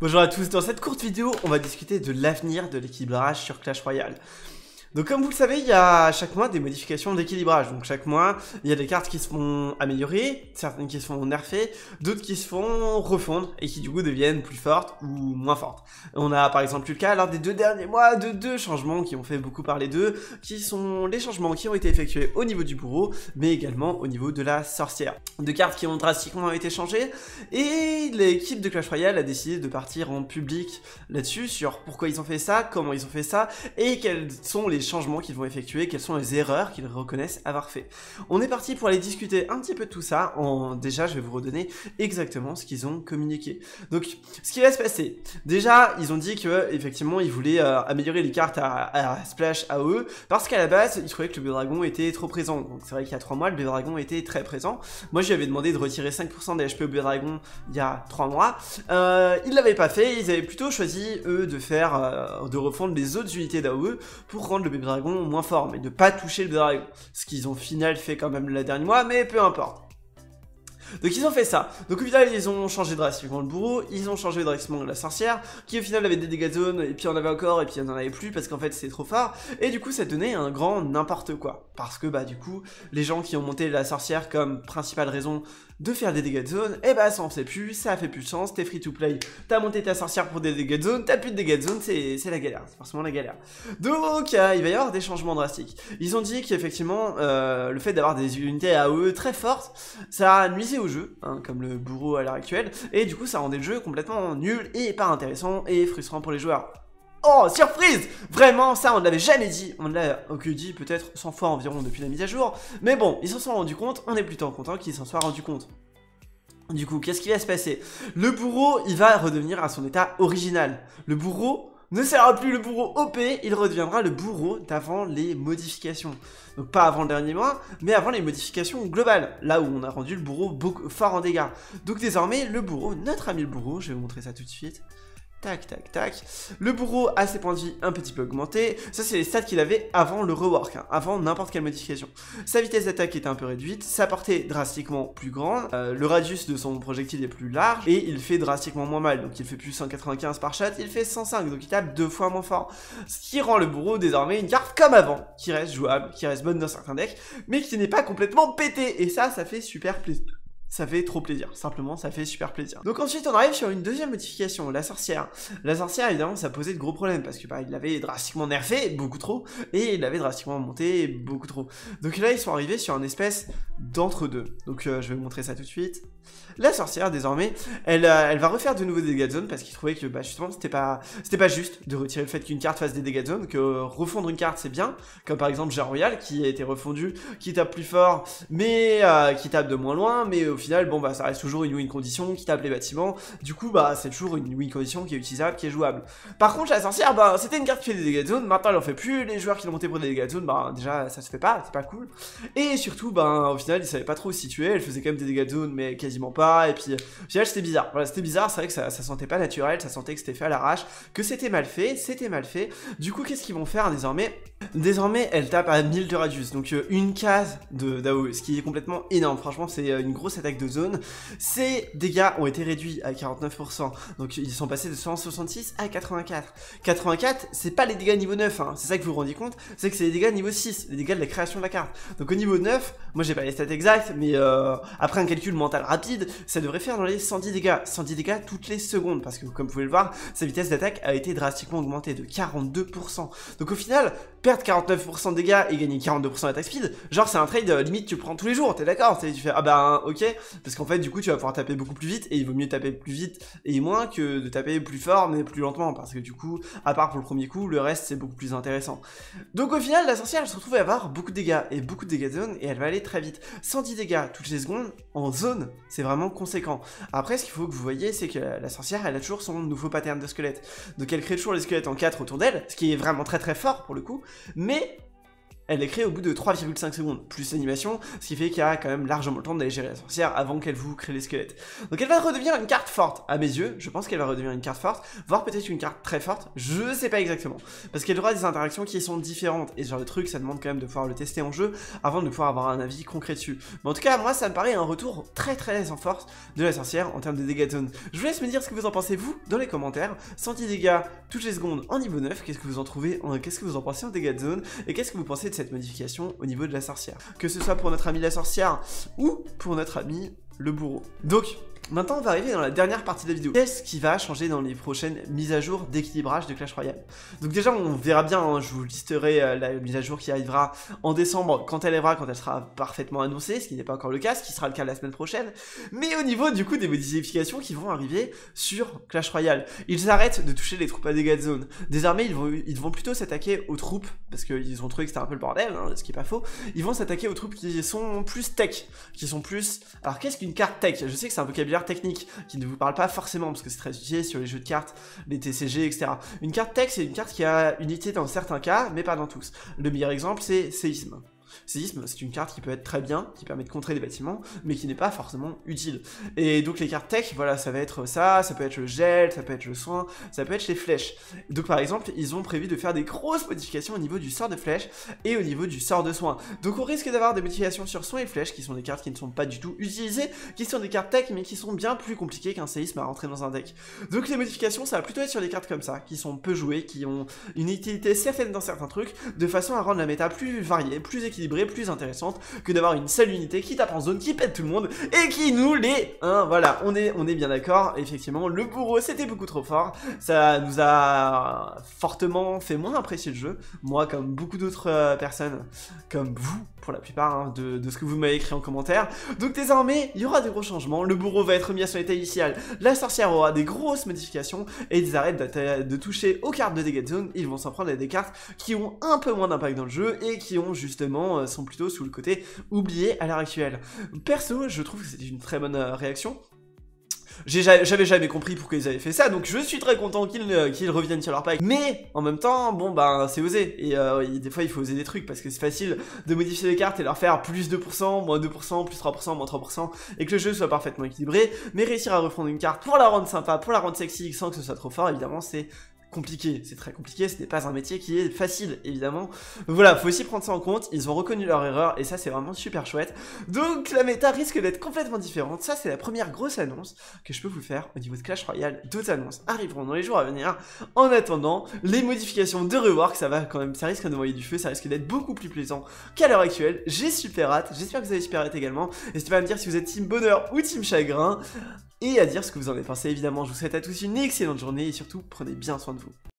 Bonjour à tous, dans cette courte vidéo, on va discuter de l'avenir de l'équilibrage sur Clash Royale. Donc comme vous le savez, il y a chaque mois des modifications d'équilibrage. Donc chaque mois, il y a des cartes qui se font améliorer, certaines qui se font nerfer, d'autres qui se font refondre et qui du coup deviennent plus fortes ou moins fortes. On a par exemple eu le cas lors des deux derniers mois de deux changements qui ont fait beaucoup parler d'eux, qui sont les changements qui ont été effectués au niveau du bourreau, mais également au niveau de la sorcière. Deux cartes qui ont drastiquement été changées, et l'équipe de Clash Royale a décidé de partir en public là-dessus, sur pourquoi ils ont fait ça, comment ils ont fait ça, et quels sont les changements qu'ils vont effectuer, quelles sont les erreurs qu'ils reconnaissent avoir fait. On est parti pour aller discuter un petit peu de tout ça. En... Déjà, je vais vous redonner exactement ce qu'ils ont communiqué. Donc, ce qui va se passer. Déjà, ils ont dit que effectivement, ils voulaient euh, améliorer les cartes à, Splash à eux parce qu'à la base, ils trouvaient que le Dragon était trop présent. c'est vrai qu'il y a 3 mois, le Dragon était très présent. Moi, je lui avais demandé de retirer 5% des HP au Dragon il y a 3 mois. Euh, ils l'avaient pas fait. Ils avaient plutôt choisi eux de faire, euh, de refondre les autres unités d'AOE pour rendre le le dragon moins fort, mais de pas toucher le dragon. Ce qu'ils ont final fait quand même la dernière mois, mais peu importe. Donc ils ont fait ça. Donc au final, ils ont changé drastiquement le bourreau, ils ont changé drastiquement la sorcière, qui au final avait des dégâts de zone, et puis en avait encore, et puis on en avait plus parce qu'en fait c'est trop fort. Et du coup, ça donnait un grand n'importe quoi. Parce que bah du coup, les gens qui ont monté la sorcière comme principale raison de faire des dégâts de zone, et eh bah ça en sait plus, ça a fait plus de sens, t'es free to play, t'as monté ta sorcière pour des dégâts de zone, t'as plus de dégâts de zone, c'est la galère, c'est forcément la galère. Donc euh, il va y avoir des changements drastiques. Ils ont dit qu'effectivement, euh, le fait d'avoir des unités AOE très fortes, ça a nuisé jeu, hein, comme le bourreau à l'heure actuelle, et du coup ça rendait le jeu complètement nul et pas intéressant et frustrant pour les joueurs. Oh, surprise Vraiment, ça, on ne l'avait jamais dit. On ne l'a que dit peut-être 100 fois environ depuis la mise à jour. Mais bon, ils s'en sont rendus compte, on est plutôt content qu'ils s'en soient rendus compte. Du coup, qu'est-ce qui va se passer Le bourreau, il va redevenir à son état original. Le bourreau, ne sera plus le bourreau OP, il redeviendra le bourreau d'avant les modifications. Donc pas avant le dernier mois, mais avant les modifications globales, là où on a rendu le bourreau fort en dégâts. Donc désormais, le bourreau, notre ami le bourreau, je vais vous montrer ça tout de suite, Tac, tac, tac. Le bourreau a ses points de vie un petit peu augmentés. Ça, c'est les stats qu'il avait avant le rework, hein, avant n'importe quelle modification. Sa vitesse d'attaque est un peu réduite, sa portée drastiquement plus grande, euh, le radius de son projectile est plus large, et il fait drastiquement moins mal. Donc il fait plus 195 par shot, il fait 105, donc il tape deux fois moins fort. Ce qui rend le bourreau désormais une carte comme avant, qui reste jouable, qui reste bonne dans certains decks, mais qui n'est pas complètement pété. Et ça, ça fait super plaisir ça fait trop plaisir. Simplement, ça fait super plaisir. Donc ensuite, on arrive sur une deuxième modification, la sorcière. La sorcière, évidemment, ça posait de gros problèmes parce que bah, il l'avait drastiquement nerfé, beaucoup trop, et il l'avait drastiquement monté, beaucoup trop. Donc là, ils sont arrivés sur un espèce d'entre-deux. Donc euh, je vais vous montrer ça tout de suite. La sorcière, désormais, elle, euh, elle va refaire de nouveau des dégâts de zone parce qu'il trouvait que bah, justement, c'était pas, pas juste de retirer le fait qu'une carte fasse des dégâts de zone, que euh, refondre une carte, c'est bien. Comme par exemple, jean Royal qui a été refondu, qui tape plus fort, mais qui tape de moins loin, mais final, bon, bah, ça reste toujours une win condition qui tape les bâtiments. Du coup, bah, c'est toujours une win condition qui est utilisable, qui est jouable. Par contre, la sorcière, bah, c'était une carte qui fait des dégâts de zone. Maintenant, elle en fait plus. Les joueurs qui l'ont monté pour des dégâts de zone, bah, déjà, ça se fait pas. C'est pas cool. Et surtout, bah, au final, ils savaient pas trop se situer. Elle faisait quand même des dégâts de zone, mais quasiment pas. Et puis, au final, c'était bizarre. Voilà, c'était bizarre. C'est vrai que ça, sentait pas naturel. Ça sentait que c'était fait à l'arrache, que c'était mal fait. C'était mal fait. Du coup, qu'est-ce qu'ils vont faire désormais Désormais, elle tape à 1000 de radius. Donc, euh, une case de daou e, ce qui est complètement énorme. Franchement, c'est euh, une grosse attaque de zone, ses dégâts ont été réduits à 49%. Donc ils sont passés de 166 à 84. 84, c'est pas les dégâts niveau 9, hein. c'est ça que vous vous rendez compte, c'est que c'est les dégâts niveau 6, les dégâts de la création de la carte. Donc au niveau 9, moi j'ai pas les stats exactes, mais euh, après un calcul mental rapide, ça devrait faire dans les 110 dégâts. 110 dégâts toutes les secondes, parce que comme vous pouvez le voir, sa vitesse d'attaque a été drastiquement augmentée de 42%. Donc au final, perdre 49% de dégâts et gagner 42% d'attaque speed, genre c'est un trade limite euh, limite tu prends tous les jours, t'es d'accord Tu fais ah ben ok, parce qu'en fait du coup tu vas pouvoir taper beaucoup plus vite et il vaut mieux taper plus vite et moins que de taper plus fort mais plus lentement parce que du coup à part pour le premier coup le reste c'est beaucoup plus intéressant. Donc au final la sorcière elle se retrouve à avoir beaucoup de dégâts et beaucoup de dégâts de zone et elle va aller très vite. 110 dégâts toutes les secondes en zone c'est vraiment conséquent. Après ce qu'il faut que vous voyez c'est que la sorcière elle a toujours son nouveau pattern de squelette donc elle crée toujours les squelettes en 4 autour d'elle ce qui est vraiment très très fort pour le coup mais elle est créée au bout de 3,5 secondes, plus l'animation, ce qui fait qu'il y a quand même largement le temps d'aller gérer la sorcière avant qu'elle vous crée les squelettes. Donc elle va redevenir une carte forte, à mes yeux, je pense qu'elle va redevenir une carte forte, voire peut-être une carte très forte, je sais pas exactement. Parce qu'elle aura des interactions qui sont différentes, et ce genre de truc, ça demande quand même de pouvoir le tester en jeu, avant de pouvoir avoir un avis concret dessus. Mais en tout cas, moi, ça me paraît un retour très très en force de la sorcière en termes de dégâts de zone. Je vous laisse me dire ce que vous en pensez, vous, dans les commentaires. 110 dégâts toutes les secondes en niveau 9, qu'est-ce que vous en trouvez, qu'est-ce que vous en pensez en dégâts de zone, et qu'est-ce que vous pensez cette modification au niveau de la sorcière. Que ce soit pour notre ami la sorcière ou pour notre ami le bourreau. Donc, Maintenant, on va arriver dans la dernière partie de la vidéo. Qu'est-ce qui va changer dans les prochaines mises à jour d'équilibrage de Clash Royale Donc déjà, on verra bien, hein, je vous listerai euh, la mise à jour qui arrivera en décembre, quand elle arrivera, quand elle sera parfaitement annoncée, ce qui n'est pas encore le cas, ce qui sera le cas la semaine prochaine. Mais au niveau, du coup, des modifications qui vont arriver sur Clash Royale, ils arrêtent de toucher les troupes à dégâts de zone. Désormais, ils vont, ils vont plutôt s'attaquer aux troupes, parce qu'ils ont trouvé que c'était un peu le bordel, hein, ce qui est pas faux. Ils vont s'attaquer aux troupes qui sont plus tech, qui sont plus... Alors, qu'est-ce qu'une carte tech Je sais que c'est un vocabulaire technique qui ne vous parle pas forcément parce que c'est très utilisé sur les jeux de cartes, les TCG, etc. Une carte tech, c'est une carte qui a unité dans certains cas, mais pas dans tous. Le meilleur exemple, c'est séisme. Séisme, c'est une carte qui peut être très bien, qui permet de contrer des bâtiments, mais qui n'est pas forcément utile. Et donc les cartes tech, voilà, ça va être ça, ça peut être le gel, ça peut être le soin, ça peut être les flèches. Donc par exemple, ils ont prévu de faire des grosses modifications au niveau du sort de flèche et au niveau du sort de soin. Donc on risque d'avoir des modifications sur soin et flèches, qui sont des cartes qui ne sont pas du tout utilisées, qui sont des cartes tech, mais qui sont bien plus compliquées qu'un séisme à rentrer dans un deck. Donc les modifications, ça va plutôt être sur des cartes comme ça, qui sont peu jouées, qui ont une utilité certaine dans certains trucs, de façon à rendre la méta plus variée, plus équilibrée plus intéressante que d'avoir une seule unité qui tape en zone, qui pète tout le monde et qui nous les... Hein, voilà, on est, on est bien d'accord, effectivement, le bourreau c'était beaucoup trop fort, ça nous a fortement fait moins apprécier le jeu, moi comme beaucoup d'autres euh, personnes, comme vous pour la plupart hein, de, ce que vous m'avez écrit en commentaire. Donc désormais, il y aura des gros changements, le bourreau va être mis à son état initial, la sorcière aura des grosses modifications, et ils arrêtent de toucher aux cartes de dégâts de zone, ils vont s'en prendre à des cartes qui ont un peu moins d'impact dans le jeu, et qui ont justement euh, sont plutôt sous le côté oublié à l'heure actuelle. Perso, je trouve que c'est une très bonne euh, réaction. J'avais jamais compris pourquoi ils avaient fait ça, donc je suis très content qu'ils euh, reviennent sur leur pack. Mais en même temps, bon ben c'est osé. Et des fois il faut oser des trucs parce que c'est facile de modifier les cartes et leur faire plus 2%, moins 2%, plus 3%, moins 3%, et que le jeu soit parfaitement équilibré. Mais réussir à refondre une carte pour la rendre sympa, pour la rendre sexy, sans que ce soit trop fort, évidemment c'est compliqué, c'est très compliqué, ce n'est pas un métier qui est facile évidemment. Voilà, faut aussi prendre ça en compte, ils ont reconnu leur erreur et ça c'est vraiment super chouette. Donc la méta risque d'être complètement différente, ça c'est la première grosse annonce que je peux vous faire au niveau de Clash Royale. D'autres annonces arriveront dans les jours à venir. En attendant, les modifications de rework, ça va quand même, ça risque du feu, ça risque d'être beaucoup plus plaisant qu'à l'heure actuelle. J'ai super hâte, j'espère que vous avez super hâte également. N'hésitez pas à me dire si vous êtes team bonheur ou team chagrin et à dire ce que vous en avez pensé évidemment. Je vous souhaite à tous une excellente journée et surtout prenez bien soin de vous.